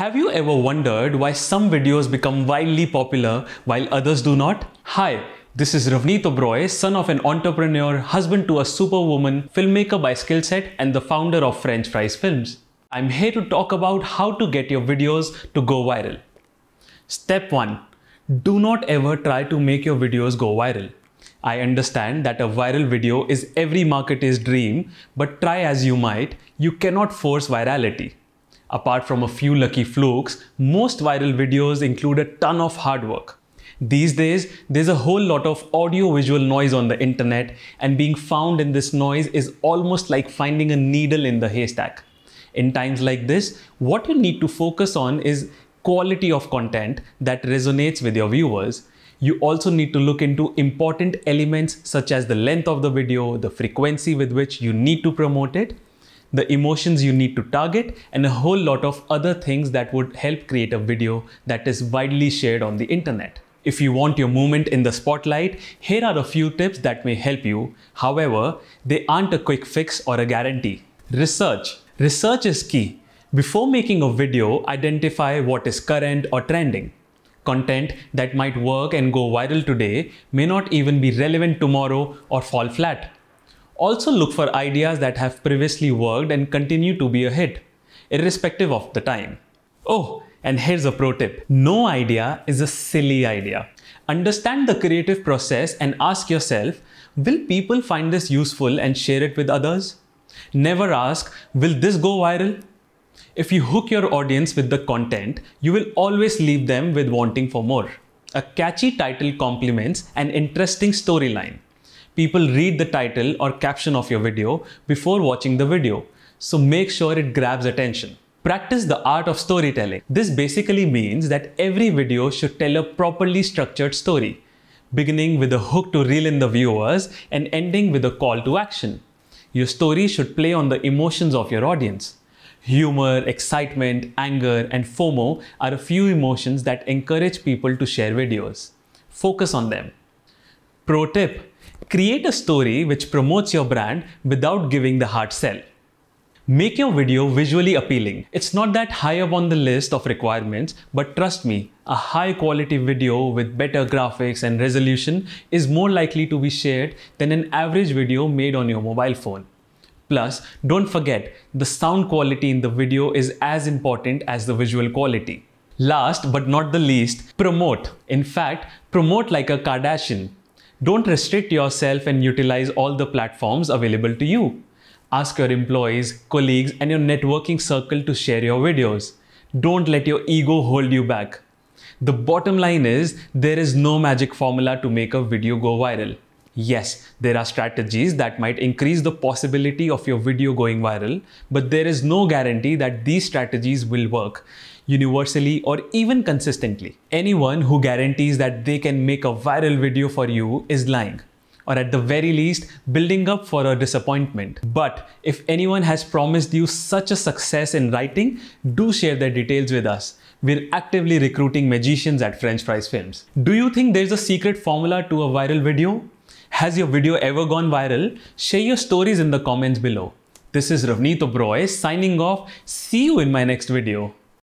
Have you ever wondered why some videos become wildly popular while others do not? Hi, this is Ravneet Obroy, son of an entrepreneur, husband to a superwoman, filmmaker by skill set, and the founder of French Fries Films. I'm here to talk about how to get your videos to go viral. Step 1. Do not ever try to make your videos go viral. I understand that a viral video is every marketer's dream, but try as you might, you cannot force virality. Apart from a few lucky flukes, most viral videos include a ton of hard work. These days, there's a whole lot of audio-visual noise on the internet and being found in this noise is almost like finding a needle in the haystack. In times like this, what you need to focus on is quality of content that resonates with your viewers. You also need to look into important elements such as the length of the video, the frequency with which you need to promote it, the emotions you need to target, and a whole lot of other things that would help create a video that is widely shared on the internet. If you want your movement in the spotlight, here are a few tips that may help you. However, they aren't a quick fix or a guarantee. Research. Research is key. Before making a video, identify what is current or trending. Content that might work and go viral today may not even be relevant tomorrow or fall flat. Also look for ideas that have previously worked and continue to be a hit, irrespective of the time. Oh, and here's a pro tip. No idea is a silly idea. Understand the creative process and ask yourself, will people find this useful and share it with others? Never ask, will this go viral? If you hook your audience with the content, you will always leave them with wanting for more. A catchy title complements an interesting storyline people read the title or caption of your video before watching the video. So make sure it grabs attention. Practice the art of storytelling. This basically means that every video should tell a properly structured story, beginning with a hook to reel in the viewers and ending with a call to action. Your story should play on the emotions of your audience. Humor, excitement, anger, and FOMO are a few emotions that encourage people to share videos. Focus on them. Pro tip Create a story which promotes your brand without giving the hard sell. Make your video visually appealing. It's not that high up on the list of requirements, but trust me, a high quality video with better graphics and resolution is more likely to be shared than an average video made on your mobile phone. Plus, don't forget, the sound quality in the video is as important as the visual quality. Last but not the least, promote. In fact, promote like a Kardashian. Don't restrict yourself and utilize all the platforms available to you. Ask your employees, colleagues, and your networking circle to share your videos. Don't let your ego hold you back. The bottom line is there is no magic formula to make a video go viral. Yes, there are strategies that might increase the possibility of your video going viral, but there is no guarantee that these strategies will work universally, or even consistently. Anyone who guarantees that they can make a viral video for you is lying or at the very least building up for a disappointment. But if anyone has promised you such a success in writing, do share their details with us. We're actively recruiting magicians at French Fries Films. Do you think there's a secret formula to a viral video? Has your video ever gone viral? Share your stories in the comments below. This is Ravneet Obroy signing off. See you in my next video.